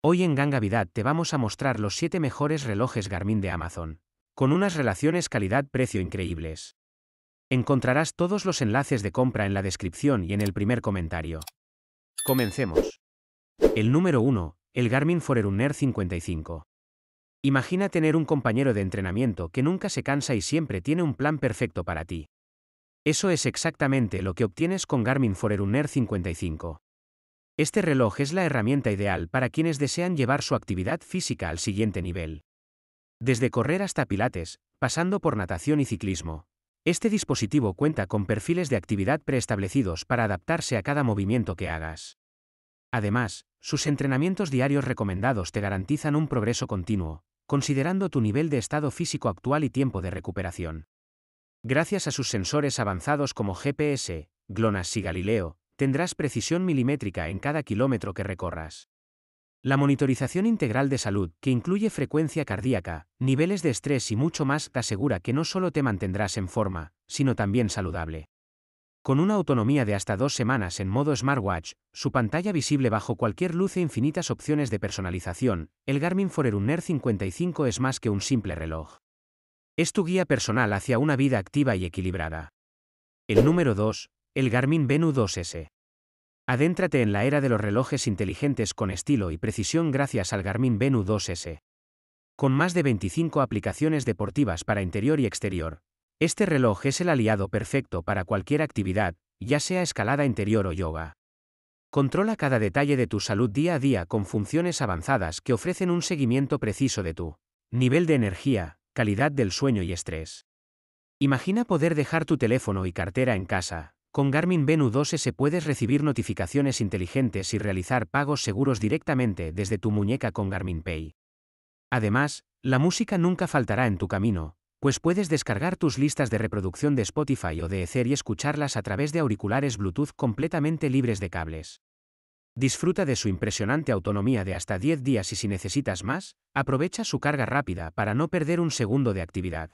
Hoy en Gangavidad te vamos a mostrar los 7 mejores relojes Garmin de Amazon, con unas relaciones calidad-precio increíbles. Encontrarás todos los enlaces de compra en la descripción y en el primer comentario. Comencemos. El número 1, el Garmin Forerunner 55. Imagina tener un compañero de entrenamiento que nunca se cansa y siempre tiene un plan perfecto para ti. Eso es exactamente lo que obtienes con Garmin Forerunner 55. Este reloj es la herramienta ideal para quienes desean llevar su actividad física al siguiente nivel. Desde correr hasta pilates, pasando por natación y ciclismo, este dispositivo cuenta con perfiles de actividad preestablecidos para adaptarse a cada movimiento que hagas. Además, sus entrenamientos diarios recomendados te garantizan un progreso continuo, considerando tu nivel de estado físico actual y tiempo de recuperación. Gracias a sus sensores avanzados como GPS, GLONASS y Galileo, tendrás precisión milimétrica en cada kilómetro que recorras. La monitorización integral de salud, que incluye frecuencia cardíaca, niveles de estrés y mucho más, te asegura que no solo te mantendrás en forma, sino también saludable. Con una autonomía de hasta dos semanas en modo smartwatch, su pantalla visible bajo cualquier luz e infinitas opciones de personalización, el Garmin Forerunner 55 es más que un simple reloj. Es tu guía personal hacia una vida activa y equilibrada. El número 2, el Garmin Venu 2S. Adéntrate en la era de los relojes inteligentes con estilo y precisión gracias al Garmin Venu 2S. Con más de 25 aplicaciones deportivas para interior y exterior, este reloj es el aliado perfecto para cualquier actividad, ya sea escalada interior o yoga. Controla cada detalle de tu salud día a día con funciones avanzadas que ofrecen un seguimiento preciso de tu nivel de energía, calidad del sueño y estrés. Imagina poder dejar tu teléfono y cartera en casa, con Garmin Venu 2S puedes recibir notificaciones inteligentes y realizar pagos seguros directamente desde tu muñeca con Garmin Pay. Además, la música nunca faltará en tu camino, pues puedes descargar tus listas de reproducción de Spotify o de Ether y escucharlas a través de auriculares Bluetooth completamente libres de cables. Disfruta de su impresionante autonomía de hasta 10 días y si necesitas más, aprovecha su carga rápida para no perder un segundo de actividad.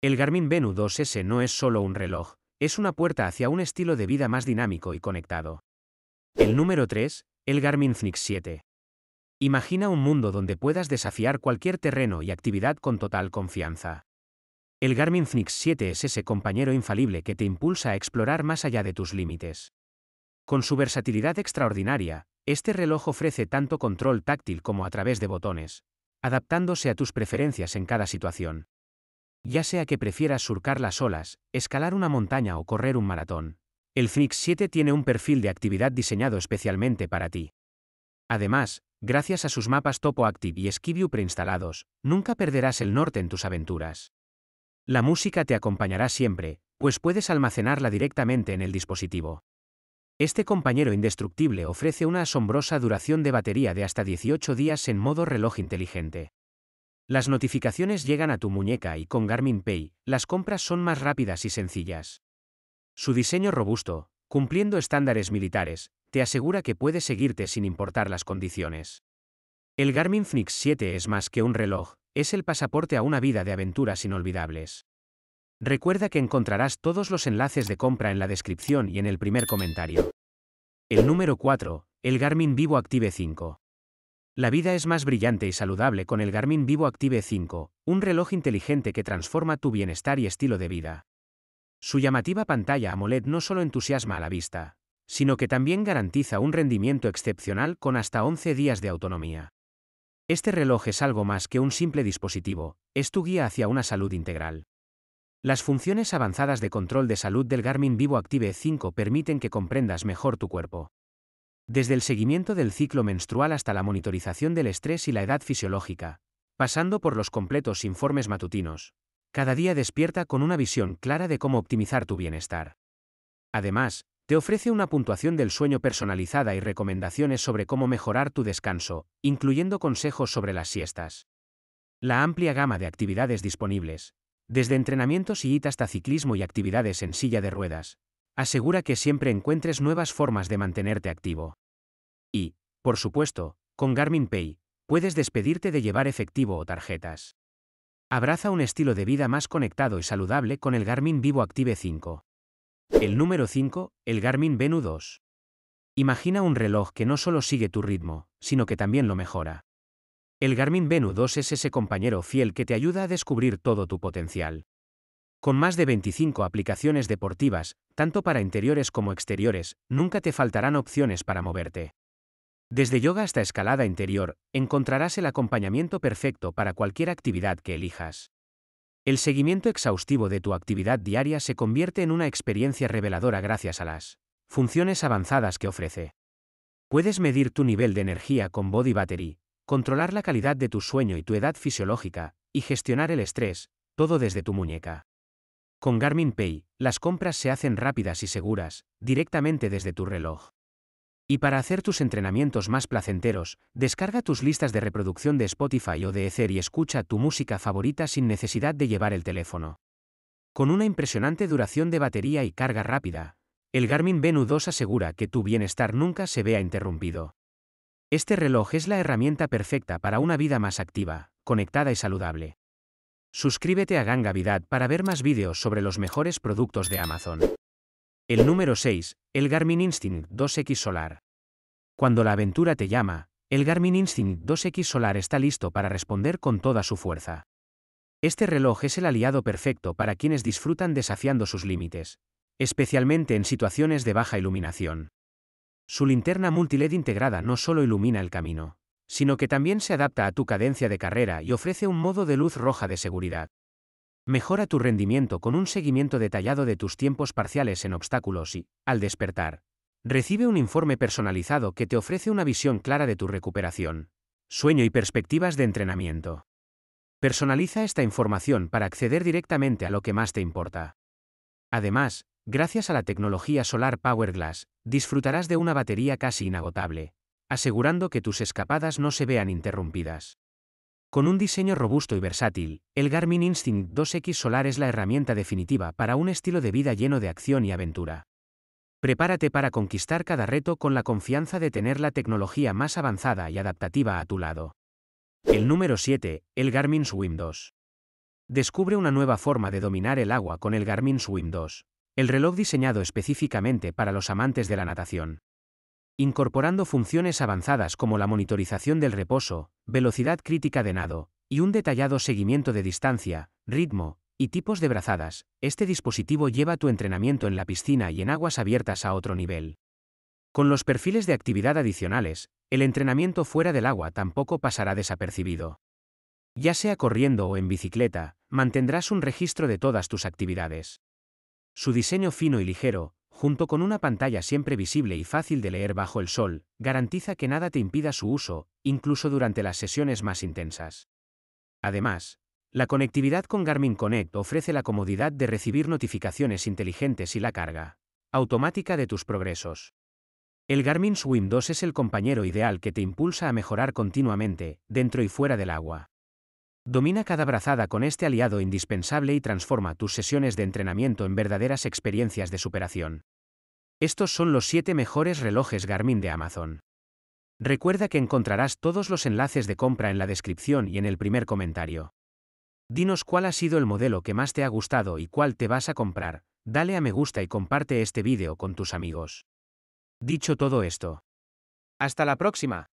El Garmin Venu 2S no es solo un reloj, es una puerta hacia un estilo de vida más dinámico y conectado. El número 3, el Garmin Fnix 7. Imagina un mundo donde puedas desafiar cualquier terreno y actividad con total confianza. El Garmin Fnix 7 es ese compañero infalible que te impulsa a explorar más allá de tus límites. Con su versatilidad extraordinaria, este reloj ofrece tanto control táctil como a través de botones, adaptándose a tus preferencias en cada situación. Ya sea que prefieras surcar las olas, escalar una montaña o correr un maratón, el Fnix 7 tiene un perfil de actividad diseñado especialmente para ti. Además, gracias a sus mapas Topo Active y Skiview preinstalados, nunca perderás el norte en tus aventuras. La música te acompañará siempre, pues puedes almacenarla directamente en el dispositivo. Este compañero indestructible ofrece una asombrosa duración de batería de hasta 18 días en modo reloj inteligente. Las notificaciones llegan a tu muñeca y con Garmin Pay, las compras son más rápidas y sencillas. Su diseño robusto, cumpliendo estándares militares, te asegura que puedes seguirte sin importar las condiciones. El Garmin Fnix 7 es más que un reloj, es el pasaporte a una vida de aventuras inolvidables. Recuerda que encontrarás todos los enlaces de compra en la descripción y en el primer comentario. El número 4, el Garmin Vivo Active 5. La vida es más brillante y saludable con el Garmin Vivo Active 5, un reloj inteligente que transforma tu bienestar y estilo de vida. Su llamativa pantalla AMOLED no solo entusiasma a la vista, sino que también garantiza un rendimiento excepcional con hasta 11 días de autonomía. Este reloj es algo más que un simple dispositivo, es tu guía hacia una salud integral. Las funciones avanzadas de control de salud del Garmin Vivo Active 5 permiten que comprendas mejor tu cuerpo, desde el seguimiento del ciclo menstrual hasta la monitorización del estrés y la edad fisiológica, pasando por los completos informes matutinos, cada día despierta con una visión clara de cómo optimizar tu bienestar. Además, te ofrece una puntuación del sueño personalizada y recomendaciones sobre cómo mejorar tu descanso, incluyendo consejos sobre las siestas. La amplia gama de actividades disponibles, desde entrenamientos y hasta ciclismo y actividades en silla de ruedas, Asegura que siempre encuentres nuevas formas de mantenerte activo. Y, por supuesto, con Garmin Pay, puedes despedirte de llevar efectivo o tarjetas. Abraza un estilo de vida más conectado y saludable con el Garmin Vivo Active 5. El número 5, el Garmin Venu 2. Imagina un reloj que no solo sigue tu ritmo, sino que también lo mejora. El Garmin Venu 2 es ese compañero fiel que te ayuda a descubrir todo tu potencial. Con más de 25 aplicaciones deportivas, tanto para interiores como exteriores, nunca te faltarán opciones para moverte. Desde yoga hasta escalada interior, encontrarás el acompañamiento perfecto para cualquier actividad que elijas. El seguimiento exhaustivo de tu actividad diaria se convierte en una experiencia reveladora gracias a las funciones avanzadas que ofrece. Puedes medir tu nivel de energía con Body Battery, controlar la calidad de tu sueño y tu edad fisiológica, y gestionar el estrés, todo desde tu muñeca. Con Garmin Pay, las compras se hacen rápidas y seguras, directamente desde tu reloj. Y para hacer tus entrenamientos más placenteros, descarga tus listas de reproducción de Spotify o de y escucha tu música favorita sin necesidad de llevar el teléfono. Con una impresionante duración de batería y carga rápida, el Garmin Venu 2 asegura que tu bienestar nunca se vea interrumpido. Este reloj es la herramienta perfecta para una vida más activa, conectada y saludable. Suscríbete a Gangavidad para ver más vídeos sobre los mejores productos de Amazon. El número 6, el Garmin Instinct 2X Solar. Cuando la aventura te llama, el Garmin Instinct 2X Solar está listo para responder con toda su fuerza. Este reloj es el aliado perfecto para quienes disfrutan desafiando sus límites, especialmente en situaciones de baja iluminación. Su linterna multiled integrada no solo ilumina el camino, sino que también se adapta a tu cadencia de carrera y ofrece un modo de luz roja de seguridad. Mejora tu rendimiento con un seguimiento detallado de tus tiempos parciales en obstáculos y, al despertar, recibe un informe personalizado que te ofrece una visión clara de tu recuperación, sueño y perspectivas de entrenamiento. Personaliza esta información para acceder directamente a lo que más te importa. Además, gracias a la tecnología solar Power Glass, disfrutarás de una batería casi inagotable, asegurando que tus escapadas no se vean interrumpidas. Con un diseño robusto y versátil, el Garmin Instinct 2X Solar es la herramienta definitiva para un estilo de vida lleno de acción y aventura. Prepárate para conquistar cada reto con la confianza de tener la tecnología más avanzada y adaptativa a tu lado. El número 7, el Garmin Swim 2. Descubre una nueva forma de dominar el agua con el Garmin Swim 2, el reloj diseñado específicamente para los amantes de la natación incorporando funciones avanzadas como la monitorización del reposo, velocidad crítica de nado, y un detallado seguimiento de distancia, ritmo, y tipos de brazadas, este dispositivo lleva tu entrenamiento en la piscina y en aguas abiertas a otro nivel. Con los perfiles de actividad adicionales, el entrenamiento fuera del agua tampoco pasará desapercibido. Ya sea corriendo o en bicicleta, mantendrás un registro de todas tus actividades. Su diseño fino y ligero, junto con una pantalla siempre visible y fácil de leer bajo el sol, garantiza que nada te impida su uso, incluso durante las sesiones más intensas. Además, la conectividad con Garmin Connect ofrece la comodidad de recibir notificaciones inteligentes y la carga automática de tus progresos. El Garmin Swim 2 es el compañero ideal que te impulsa a mejorar continuamente, dentro y fuera del agua. Domina cada brazada con este aliado indispensable y transforma tus sesiones de entrenamiento en verdaderas experiencias de superación. Estos son los 7 mejores relojes Garmin de Amazon. Recuerda que encontrarás todos los enlaces de compra en la descripción y en el primer comentario. Dinos cuál ha sido el modelo que más te ha gustado y cuál te vas a comprar, dale a me gusta y comparte este vídeo con tus amigos. Dicho todo esto. Hasta la próxima.